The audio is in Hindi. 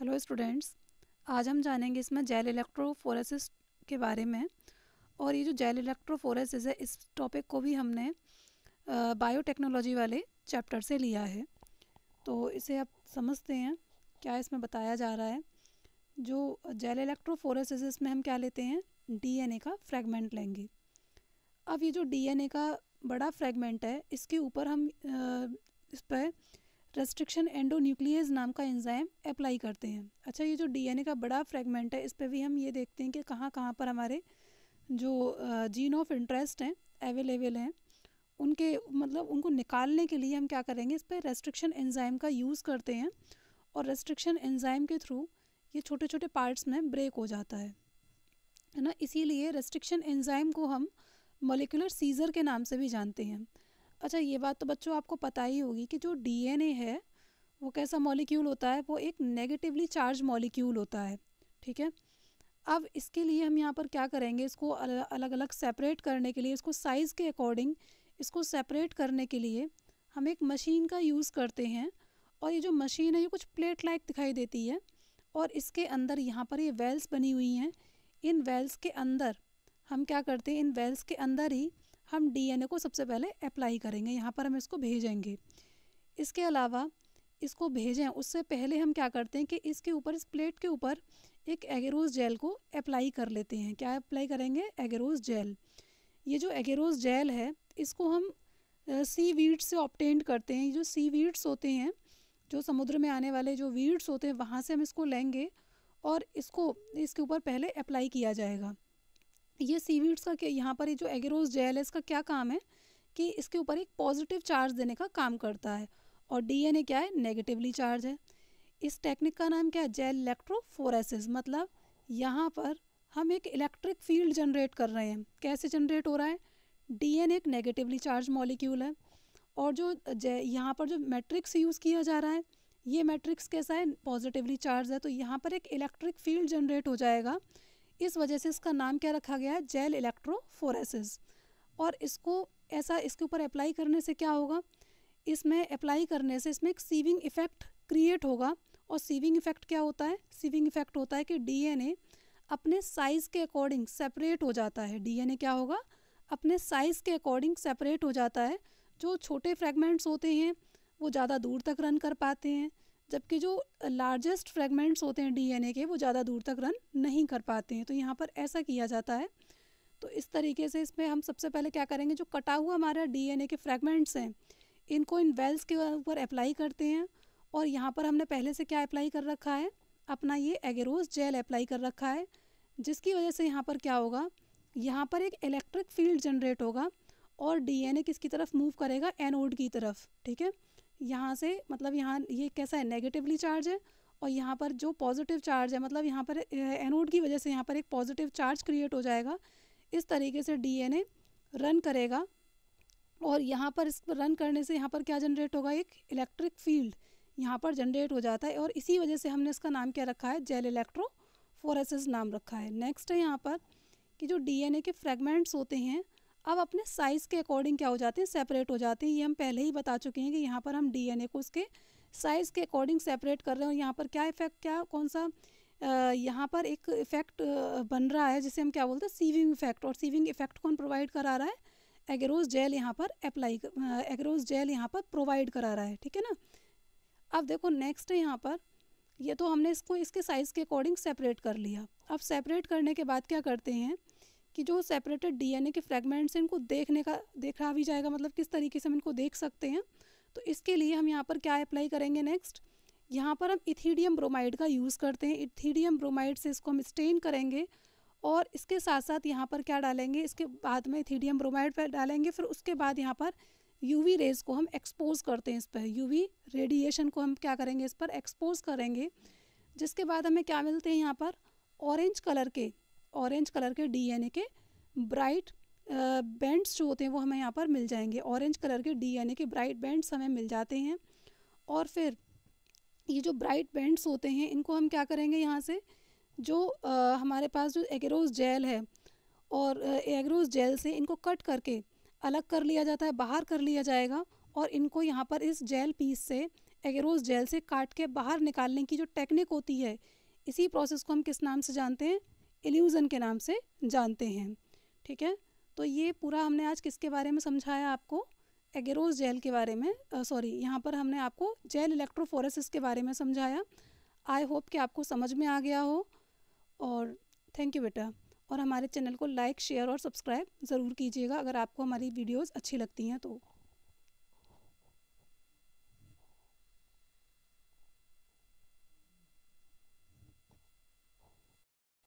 हेलो स्टूडेंट्स आज हम जानेंगे इसमें जेल इलेक्ट्रोफोरेसिस के बारे में और ये जो जेल इलेक्ट्रोफोरेसिस है इस टॉपिक को भी हमने बायोटेक्नोलॉजी वाले चैप्टर से लिया है तो इसे आप समझते हैं क्या इसमें बताया जा रहा है जो जेल इलेक्ट्रोफोरेसिस में हम क्या लेते हैं डीएनए का फ्रेगमेंट लेंगे अब ये जो डी का बड़ा फ्रेगमेंट है इसके ऊपर हम इस पर रेस्ट्रिक्शन एंडोन्यूक्लियस नाम का एंजाइम अप्लाई करते हैं अच्छा ये जो डीएनए का बड़ा फ्रेगमेंट है इस पर भी हम ये देखते हैं कि कहाँ कहाँ पर हमारे जो जीन ऑफ इंटरेस्ट हैं अवेलेबल हैं उनके मतलब उनको निकालने के लिए हम क्या करेंगे इस पर रेस्ट्रिक्शन एंजाइम का यूज़ करते हैं और रेस्ट्रिक्शन एंजाइम के थ्रू ये छोटे छोटे पार्ट्स में ब्रेक हो जाता है है ना इसीलिए रेस्ट्रिक्शन एंजाइम को हम मोलिकुलर सीज़र के नाम से भी जानते हैं अच्छा ये बात तो बच्चों आपको पता ही होगी कि जो डीएनए है वो कैसा मॉलिक्यूल होता है वो एक नेगेटिवली चार्ज मॉलिक्यूल होता है ठीक है अब इसके लिए हम यहाँ पर क्या करेंगे इसको अलग अलग सेपरेट करने के लिए इसको साइज़ के अकॉर्डिंग इसको सेपरेट करने के लिए हम एक मशीन का यूज़ करते हैं और ये जो मशीन है ये कुछ प्लेट लाइक दिखाई देती है और इसके अंदर यहाँ पर ये वेल्स बनी हुई हैं इन वेल्स के अंदर हम क्या करते हैं इन वेल्स के अंदर ही हम डीएनए को सबसे पहले अप्लाई करेंगे यहाँ पर हम इसको भेजेंगे इसके अलावा इसको भेजें उससे पहले हम क्या करते हैं कि इसके ऊपर इस प्लेट के ऊपर एक एगेरोज जेल को अप्लाई कर लेते हैं क्या अप्लाई करेंगे एगेरोज जेल ये जो एगेरोज जेल है इसको हम सी वीड्स से ऑप्टेंड करते हैं जो सी वीड्स होते हैं जो समुद्र में आने वाले जो वीड्स होते हैं वहाँ से हम इसको लेंगे और इसको इसके ऊपर पहले अप्लाई किया जाएगा ये सीवीड्स का यहाँ पर ये जो एगेरोज जेल है इसका क्या काम है कि इसके ऊपर एक पॉजिटिव चार्ज देने का काम करता है और डीएनए क्या है नेगेटिवली चार्ज है इस टेक्निक का नाम क्या है जेल इलेक्ट्रोफोरेसिस मतलब यहाँ पर हम एक इलेक्ट्रिक फील्ड जनरेट कर रहे हैं कैसे जनरेट हो रहा है डीएनए एक नेगेटिवली चार्ज मॉलिक्यूल है और जो यहाँ पर जो मैट्रिक्स यूज़ किया जा रहा है ये मैट्रिक्स कैसा है पॉजिटिवली चार्ज है तो यहाँ पर एक इलेक्ट्रिक फील्ड जनरेट हो जाएगा इस वजह से इसका नाम क्या रखा गया है जेल इलेक्ट्रोफोरेसिस और इसको ऐसा इसके ऊपर अप्लाई करने से क्या होगा इसमें अप्लाई करने से इसमें एक सीविंग इफेक्ट क्रिएट होगा और सीविंग इफेक्ट क्या होता है सीविंग इफेक्ट होता है कि डीएनए अपने साइज़ के अकॉर्डिंग सेपरेट हो जाता है डीएनए क्या होगा अपने साइज़ के अकॉर्डिंग सेपरेट हो जाता है जो छोटे फ्रेगमेंट्स होते हैं वो ज़्यादा दूर तक रन कर पाते हैं जबकि जो लार्जेस्ट फ्रेगमेंट्स होते हैं डीएनए के वो ज़्यादा दूर तक रन नहीं कर पाते हैं तो यहाँ पर ऐसा किया जाता है तो इस तरीके से इसमें हम सबसे पहले क्या करेंगे जो कटा हुआ हमारा डीएनए के फ्रेगमेंट्स हैं इनको इन वेल्स के ऊपर अप्लाई करते हैं और यहाँ पर हमने पहले से क्या अप्लाई कर रखा है अपना ये एगेरोज जेल अप्लाई कर रखा है जिसकी वजह से यहाँ पर क्या होगा यहाँ पर एक इलेक्ट्रिक फील्ड जनरेट होगा और डीएनए किसकी तरफ मूव करेगा एनोड की तरफ ठीक है यहाँ से मतलब यहाँ ये कैसा है नेगेटिवली चार्ज है और यहाँ पर जो पॉजिटिव चार्ज है मतलब यहाँ पर एनोड की वजह से यहाँ पर एक पॉजिटिव चार्ज क्रिएट हो जाएगा इस तरीके से डीएनए रन करेगा और यहाँ पर इस पर रन करने से यहाँ पर क्या जनरेट होगा एक इलेक्ट्रिक फील्ड यहाँ पर जनरेट हो जाता है और इसी वजह से हमने इसका नाम क्या रखा है जेल इलेक्ट्रो फोरेसिस नाम रखा है नेक्स्ट है यहाँ पर कि जो डीएनए के फ्रेगमेंट्स होते हैं अब अपने साइज़ के अकॉर्डिंग क्या हो जाते हैं सेपरेट हो जाते हैं ये हम पहले ही बता चुके हैं कि यहाँ पर हम डीएनए को उसके साइज़ के अकॉर्डिंग सेपरेट कर रहे हैं और यहाँ पर क्या इफेक्ट क्या कौन सा यहाँ पर एक इफेक्ट बन रहा है जिसे हम क्या बोलते हैं सीविंग इफेक्ट और सीविंग इफेक्ट कौन प्रोवाइड करा रहा है एग्रोज जेल यहाँ पर अप्लाई एग्रोज जेल यहाँ पर प्रोवाइड करा रहा है ठीक है ना अब देखो नेक्स्ट है यहाँ पर ये तो हमने इसको इसके साइज़ के अकॉर्डिंग सेपरेट कर लिया अब सेपरेट करने के बाद क्या करते हैं कि जो सेपरेटेड डीएनए के फ्रेगमेंट्स हैं इनको देखने का देखा भी जाएगा मतलब किस तरीके से हम इनको देख सकते हैं तो इसके लिए हम यहाँ पर क्या अप्लाई करेंगे नेक्स्ट यहाँ पर हम इथीडियम ब्रोमाइड का यूज़ करते हैं इथीडियम ब्रोमाइड से इसको हम स्टेन करेंगे और इसके साथ साथ यहाँ पर क्या डालेंगे इसके बाद में इथीडियम ब्रोमाइड पर डालेंगे फिर उसके बाद यहाँ पर यूवी रेज को हम एक्सपोज करते हैं इस पर यूवी रेडिएशन को हम क्या करेंगे इस पर एक्सपोज करेंगे जिसके बाद हमें क्या मिलते हैं यहाँ पर ऑरेंज कलर के ऑरेंज कलर के डीएनए के ब्राइट बैंड्स uh, जो होते हैं वो हमें यहाँ पर मिल जाएंगे ऑरेंज कलर के डीएनए के ब्राइट बैंड्स हमें मिल जाते हैं और फिर ये जो ब्राइट बैंड्स होते हैं इनको हम क्या करेंगे यहाँ से जो आ, uh, हमारे पास जो एग्रोज जेल है और एग्रोज uh, जेल से इनको कट करके अलग कर लिया जाता है बाहर कर लिया जाएगा और इनको यहाँ पर इस जेल पीस से एग्रोज जेल से काट के बाहर निकालने की जो टेक्निक होती है इसी प्रोसेस को हम किस नाम से जानते हैं एल्यूज़न के नाम से जानते हैं ठीक है तो ये पूरा हमने आज किसके बारे में समझाया आपको एगेरोज जेल के बारे में सॉरी यहाँ पर हमने आपको जेल इलेक्ट्रोफोरेसिस के बारे में समझाया आई होप कि आपको समझ में आ गया हो और थैंक यू बेटा और हमारे चैनल को लाइक शेयर और सब्सक्राइब ज़रूर कीजिएगा अगर आपको हमारी वीडियोज़ अच्छी लगती हैं तो